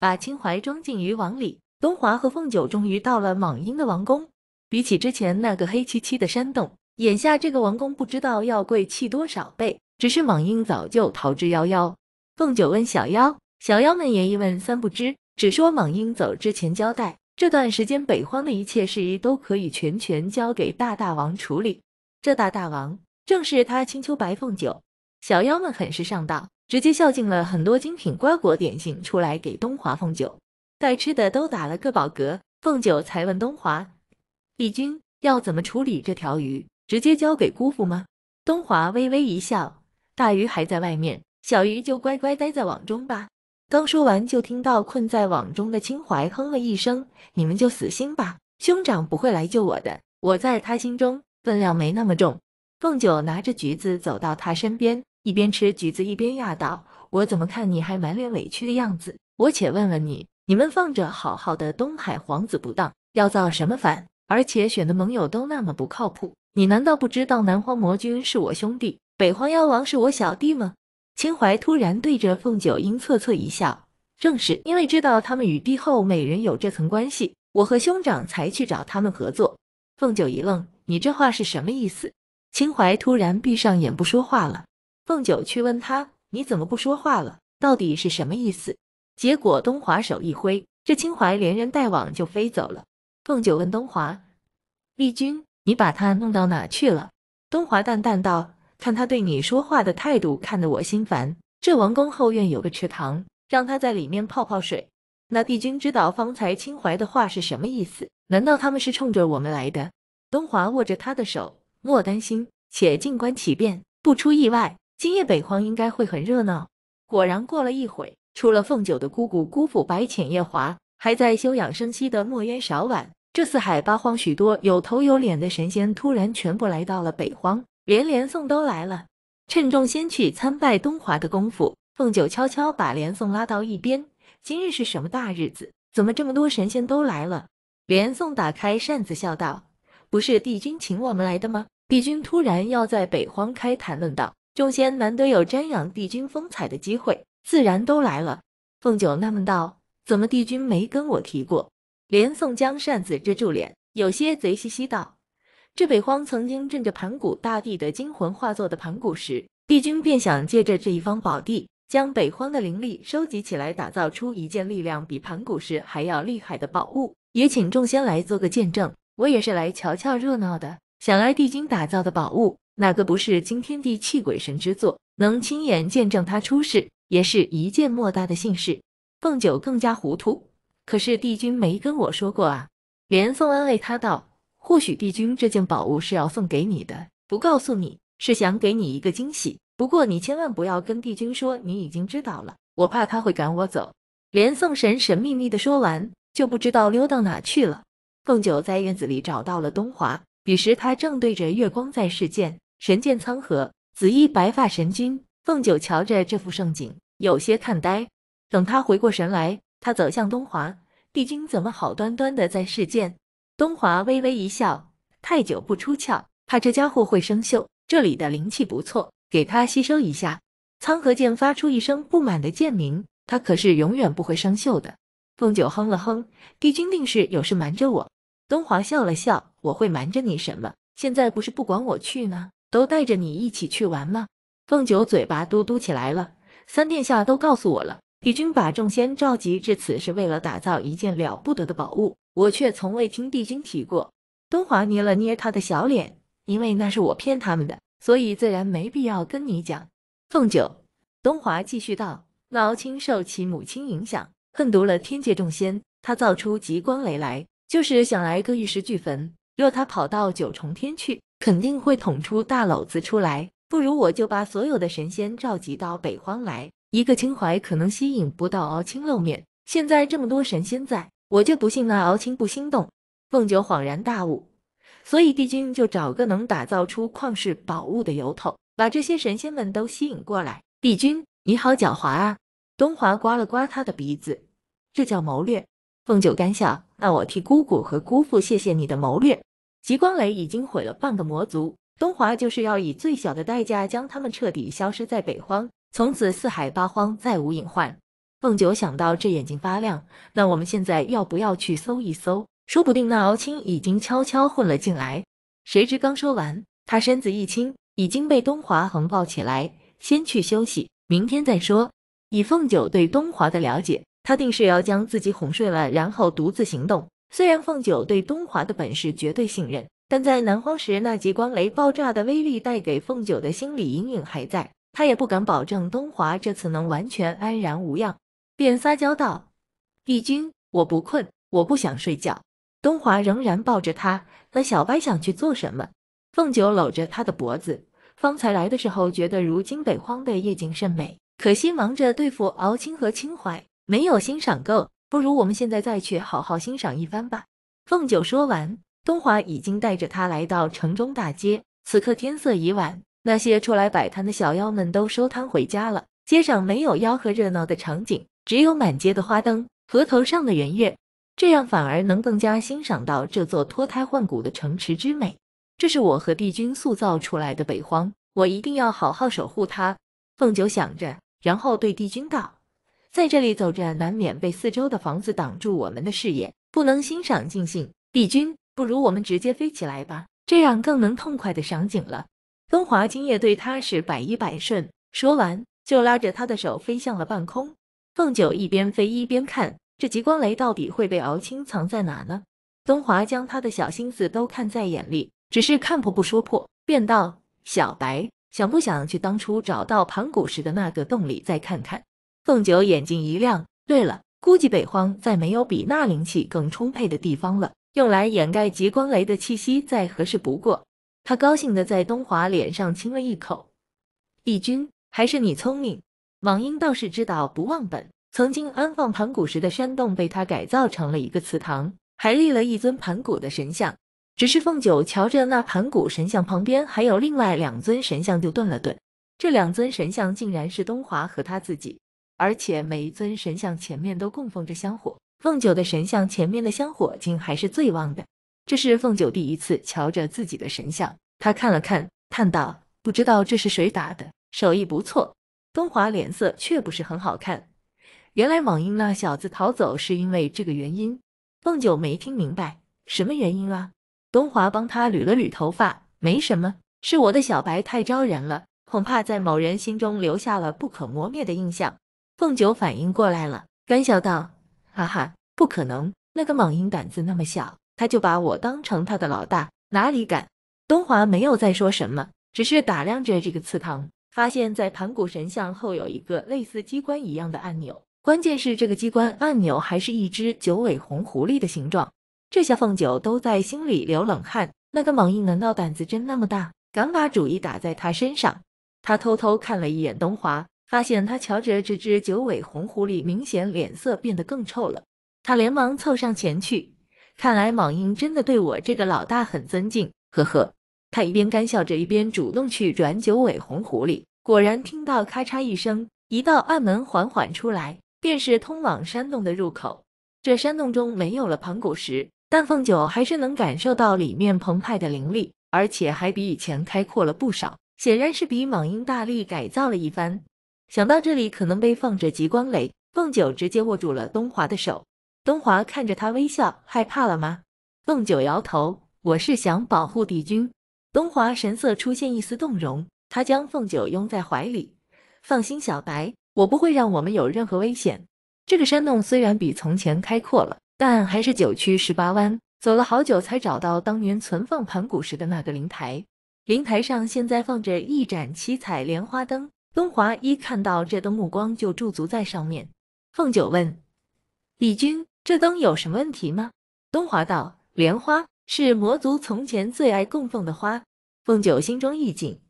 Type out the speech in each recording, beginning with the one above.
把青槐装进渔网里，东华和凤九终于到了莽鹰的王宫。比起之前那个黑漆漆的山洞，眼下这个王宫不知道要贵气多少倍。只是莽鹰早就逃之夭夭。凤九问小妖，小妖们也一问三不知，只说莽鹰走之前交代，这段时间北荒的一切事宜都可以全权交给大大王处理。这大大王正是他青丘白凤九。小妖们很是上当。直接孝敬了很多精品瓜果点心出来给东华凤九，带吃的都打了个饱嗝，凤九才问东华：“帝君要怎么处理这条鱼？直接交给姑父吗？”东华微微一笑：“大鱼还在外面，小鱼就乖乖待在网中吧。”刚说完，就听到困在网中的清怀哼了一声：“你们就死心吧，兄长不会来救我的，我在他心中分量没那么重。”凤九拿着橘子走到他身边。一边吃橘子一边压道：“我怎么看你还满脸委屈的样子？我且问问你，你们放着好好的东海皇子不当，要造什么反？而且选的盟友都那么不靠谱，你难道不知道南荒魔君是我兄弟，北荒妖王是我小弟吗？”秦淮突然对着凤九英侧侧一笑：“正是因为知道他们与帝后美人有这层关系，我和兄长才去找他们合作。”凤九一愣：“你这话是什么意思？”秦淮突然闭上眼不说话了。凤九去问他：“你怎么不说话了？到底是什么意思？”结果东华手一挥，这青怀连人带网就飞走了。凤九问东华：“帝君，你把他弄到哪去了？”东华淡淡道：“看他对你说话的态度，看得我心烦。这王宫后院有个池塘，让他在里面泡泡水。”那帝君知道方才清怀的话是什么意思？难道他们是冲着我们来的？东华握着他的手：“莫担心，且静观其变，不出意外。”今夜北荒应该会很热闹。果然，过了一会，除了凤九的姑姑姑父白浅夜华，还在休养生息的墨渊少晚，这四海八荒许多有头有脸的神仙突然全部来到了北荒，连连宋都来了。趁众仙去参拜东华的功夫，凤九悄悄把连宋拉到一边：“今日是什么大日子？怎么这么多神仙都来了？”连宋打开扇子笑道：“不是帝君请我们来的吗？帝君突然要在北荒开坛论道。”众仙难得有瞻仰帝君风采的机会，自然都来了。凤九纳闷道：“怎么帝君没跟我提过？”连宋江扇子遮住脸，有些贼兮兮道：“这北荒曾经镇着盘古大帝的精魂化作的盘古石，帝君便想借着这一方宝地，将北荒的灵力收集起来，打造出一件力量比盘古石还要厉害的宝物，也请众仙来做个见证。我也是来瞧瞧热闹的，想来帝君打造的宝物。”哪个不是惊天地泣鬼神之作？能亲眼见证他出世，也是一件莫大的幸事。凤九更加糊涂，可是帝君没跟我说过啊。连宋安慰他道：“或许帝君这件宝物是要送给你的，不告诉你是想给你一个惊喜。不过你千万不要跟帝君说你已经知道了，我怕他会赶我走。”连宋神神秘秘的说完，就不知道溜到哪去了。凤九在院子里找到了东华，彼时他正对着月光在试剑。神剑苍河，紫衣白发神君凤九瞧着这幅盛景，有些看呆。等他回过神来，他走向东华帝君，怎么好端端的在试剑？东华微微一笑，太久不出鞘，怕这家伙会生锈。这里的灵气不错，给他吸收一下。苍河剑发出一声不满的剑鸣，他可是永远不会生锈的。凤九哼了哼，帝君定是有事瞒着我。东华笑了笑，我会瞒着你什么？现在不是不管我去吗？都带着你一起去玩吗？凤九嘴巴嘟嘟起来了。三殿下都告诉我了，帝君把众仙召集至此是为了打造一件了不得的宝物，我却从未听帝君提过。东华捏了捏他的小脸，因为那是我骗他们的，所以自然没必要跟你讲。凤九，东华继续道，老青受其母亲影响，恨毒了天界众仙，他造出极光雷来，就是想来个玉石俱焚。若他跑到九重天去。肯定会捅出大篓子出来，不如我就把所有的神仙召集到北荒来。一个清淮可能吸引不到敖青露面，现在这么多神仙在，我就不信那敖青不心动。凤九恍然大悟，所以帝君就找个能打造出旷世宝物的由头，把这些神仙们都吸引过来。帝君，你好狡猾啊！东华刮了刮他的鼻子，这叫谋略。凤九干笑，那我替姑姑和姑父谢谢你的谋略。极光雷已经毁了半个魔族，东华就是要以最小的代价将他们彻底消失在北荒，从此四海八荒再无隐患。凤九想到这，眼睛发亮。那我们现在要不要去搜一搜？说不定那敖青已经悄悄混了进来。谁知刚说完，他身子一轻，已经被东华横抱起来，先去休息，明天再说。以凤九对东华的了解，他定是要将自己哄睡了，然后独自行动。虽然凤九对东华的本事绝对信任，但在南荒时那极光雷爆炸的威力带给凤九的心理阴影还在，他也不敢保证东华这次能完全安然无恙，便撒娇道：“帝君，我不困，我不想睡觉。”东华仍然抱着他。那小白想去做什么？凤九搂着他的脖子，方才来的时候觉得如今北荒的夜景甚美，可惜忙着对付敖青和青怀，没有欣赏够。不如我们现在再去好好欣赏一番吧。凤九说完，东华已经带着他来到城中大街。此刻天色已晚，那些出来摆摊的小妖们都收摊回家了，街上没有吆喝热闹的场景，只有满街的花灯和头上的圆月。这样反而能更加欣赏到这座脱胎换骨的城池之美。这是我和帝君塑造出来的北荒，我一定要好好守护它。凤九想着，然后对帝君道。在这里走着，难免被四周的房子挡住我们的视野，不能欣赏尽兴。帝君，不如我们直接飞起来吧，这样更能痛快的赏景了。东华今夜对他是百依百顺，说完就拉着他的手飞向了半空。凤九一边飞一边看，这极光雷到底会被敖青藏在哪呢？东华将他的小心思都看在眼里，只是看破不说破，便道：小白，想不想去当初找到盘古石的那个洞里再看看？凤九眼睛一亮，对了，估计北荒再没有比那灵气更充沛的地方了，用来掩盖极光雷的气息再合适不过。他高兴的在东华脸上亲了一口。帝君，还是你聪明，网英倒是知道不忘本，曾经安放盘古石的山洞被他改造成了一个祠堂，还立了一尊盘古的神像。只是凤九瞧着那盘古神像旁边还有另外两尊神像，就顿了顿，这两尊神像竟然是东华和他自己。而且每一尊神像前面都供奉着香火，凤九的神像前面的香火竟还是最旺的。这是凤九第一次瞧着自己的神像，他看了看，叹道：“不知道这是谁打的，手艺不错。”东华脸色却不是很好看。原来网英那小子逃走是因为这个原因。凤九没听明白，什么原因啊？东华帮他捋了捋头发，没什么，是我的小白太招人了，恐怕在某人心中留下了不可磨灭的印象。凤九反应过来了，干笑道：“哈哈，不可能！那个莽鹰胆子那么小，他就把我当成他的老大，哪里敢？”东华没有再说什么，只是打量着这个祠堂，发现在盘古神像后有一个类似机关一样的按钮，关键是这个机关按钮还是一只九尾红狐狸的形状。这下凤九都在心里流冷汗，那个莽鹰难道胆子真那么大，敢把主意打在他身上？他偷偷看了一眼东华。发现他瞧着这只九尾红狐狸，明显脸色变得更臭了。他连忙凑上前去，看来莽鹰真的对我这个老大很尊敬。呵呵，他一边干笑着，一边主动去转九尾红狐狸。果然听到咔嚓一声，一道暗门缓缓出来，便是通往山洞的入口。这山洞中没有了盘古石，但凤九还是能感受到里面澎湃的灵力，而且还比以前开阔了不少，显然是比莽鹰大力改造了一番。想到这里，可能被放着极光雷，凤九直接握住了东华的手。东华看着他微笑，害怕了吗？凤九摇头，我是想保护帝君。东华神色出现一丝动容，他将凤九拥在怀里。放心，小白，我不会让我们有任何危险。这个山洞虽然比从前开阔了，但还是九曲十八弯，走了好久才找到当年存放盘古石的那个灵台。灵台上现在放着一盏七彩莲花灯。东华一看到这灯，目光就驻足在上面。凤九问：“帝君，这灯有什么问题吗？”东华道：“莲花是魔族从前最爱供奉的花。”凤九心中一紧，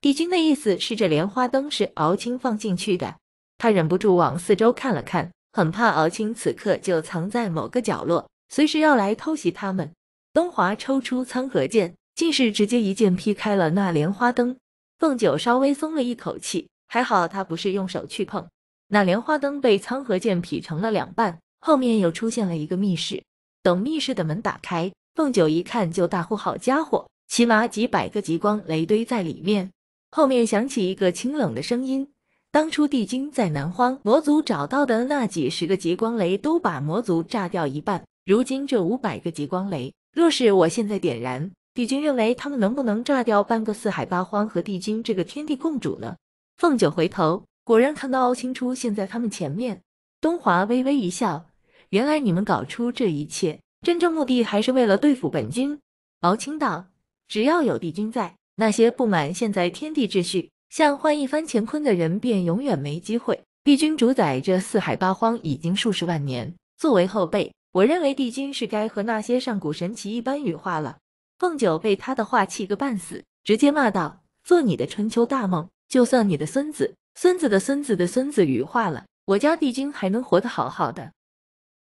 帝君的意思是这莲花灯是敖青放进去的。他忍不住往四周看了看，很怕敖青此刻就藏在某个角落，随时要来偷袭他们。东华抽出苍河剑，竟是直接一剑劈开了那莲花灯。凤九稍微松了一口气，还好他不是用手去碰那莲花灯，被苍河剑劈成了两半。后面又出现了一个密室，等密室的门打开，凤九一看就大呼：“好家伙！起码几百个极光雷堆在里面。”后面响起一个清冷的声音：“当初帝京在南荒魔族找到的那几十个极光雷，都把魔族炸掉一半。如今这五百个极光雷，若是我现在点燃……”帝君认为他们能不能炸掉半个四海八荒和帝君这个天地共主呢？凤九回头，果然看到敖青出现在他们前面。东华微微一笑，原来你们搞出这一切，真正目的还是为了对付本君。敖青道：“只要有帝君在，那些不满现在天地秩序，想换一番乾坤的人便永远没机会。帝君主宰这四海八荒已经数十万年，作为后辈，我认为帝君是该和那些上古神奇一般羽化了。”凤九被他的话气个半死，直接骂道：“做你的春秋大梦！就算你的孙子、孙子的孙子的孙子羽化了，我家帝君还能活得好好的。”